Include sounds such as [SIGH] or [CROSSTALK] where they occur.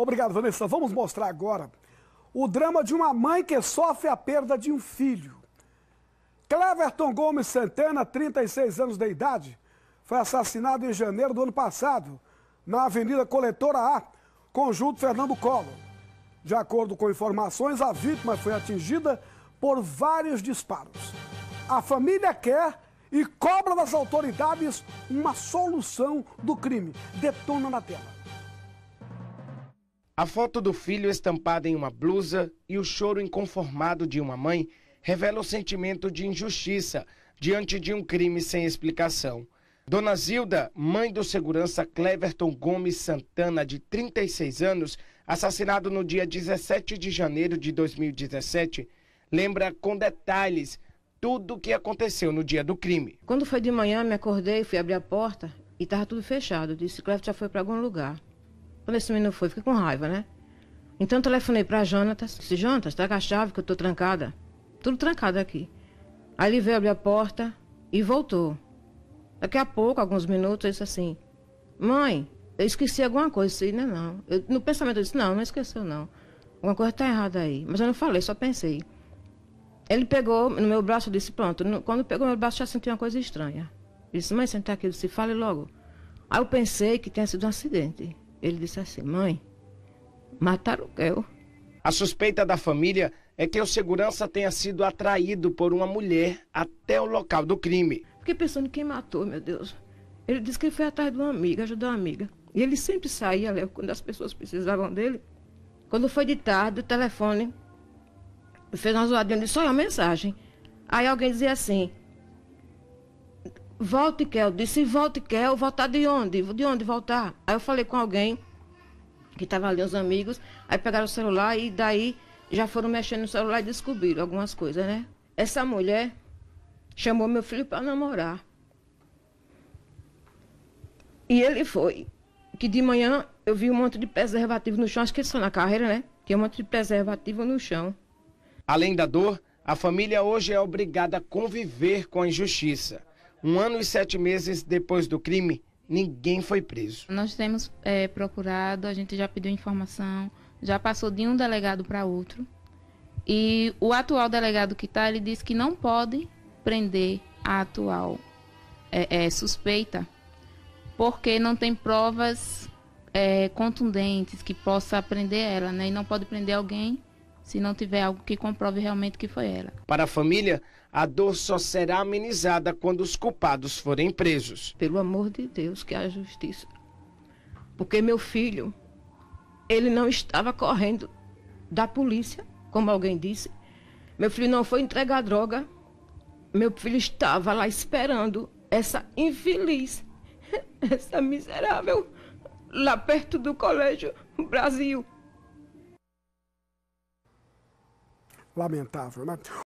Obrigado, Vanessa. Vamos mostrar agora o drama de uma mãe que sofre a perda de um filho. Cleverton Gomes Santana, 36 anos de idade, foi assassinado em janeiro do ano passado, na Avenida Coletora A, Conjunto Fernando Collor. De acordo com informações, a vítima foi atingida por vários disparos. A família quer e cobra das autoridades uma solução do crime. Detona na tela. A foto do filho estampada em uma blusa e o choro inconformado de uma mãe revela o sentimento de injustiça diante de um crime sem explicação. Dona Zilda, mãe do segurança Cleverton Gomes Santana, de 36 anos, assassinado no dia 17 de janeiro de 2017, lembra com detalhes tudo o que aconteceu no dia do crime. Quando foi de manhã, me acordei, fui abrir a porta e estava tudo fechado. Eu disse, Cleverton já foi para algum lugar. Quando esse menino foi, fiquei com raiva, né? Então eu telefonei pra Jonatas. Disse, Jonatas, traga tá a chave que eu tô trancada. Tudo trancado aqui. Aí ele veio abrir a porta e voltou. Daqui a pouco, alguns minutos, eu disse assim: Mãe, eu esqueci alguma coisa. disse, não, não. Eu, no pensamento eu disse: Não, não esqueceu, não. Alguma coisa tá errada aí. Mas eu não falei, só pensei. Ele pegou no meu braço e disse: Pronto. Quando pegou no meu braço, já senti uma coisa estranha. Ele disse: Mãe, senta tá aqui. Eu disse: Fale logo. Aí eu pensei que tinha sido um acidente. Ele disse assim: mãe, mataram o Kel. A suspeita da família é que o segurança tenha sido atraído por uma mulher até o local do crime. Fiquei pensando quem matou, meu Deus. Ele disse que ele foi atrás de uma amiga, ajudou uma amiga. E ele sempre saía, Léo, quando as pessoas precisavam dele. Quando foi de tarde, o telefone fez uma zoadinha, disse só uma mensagem. Aí alguém dizia assim, volte, Kel. Disse, volte, Kel. Voltar de onde? De onde voltar? Aí eu falei com alguém que estava ali, os amigos. Aí pegaram o celular e daí já foram mexendo no celular e descobriram algumas coisas, né? Essa mulher chamou meu filho para namorar. E ele foi. Que de manhã eu vi um monte de preservativo no chão, acho que eles na carreira, né? Tinha um monte de preservativo no chão. Além da dor, a família hoje é obrigada a conviver com a injustiça. Um ano e sete meses depois do crime, ninguém foi preso. Nós temos é, procurado, a gente já pediu informação, já passou de um delegado para outro. E o atual delegado que está, ele disse que não pode prender a atual é, é, suspeita, porque não tem provas é, contundentes que possa prender ela, né? E não pode prender alguém se não tiver algo que comprove realmente que foi ela. Para a família, a dor só será amenizada quando os culpados forem presos. Pelo amor de Deus, que há justiça. Porque meu filho, ele não estava correndo da polícia, como alguém disse. Meu filho não foi entregar droga. Meu filho estava lá esperando essa infeliz, [LAUGHS] essa miserável, lá perto do colégio Brasil. lamentável. Né?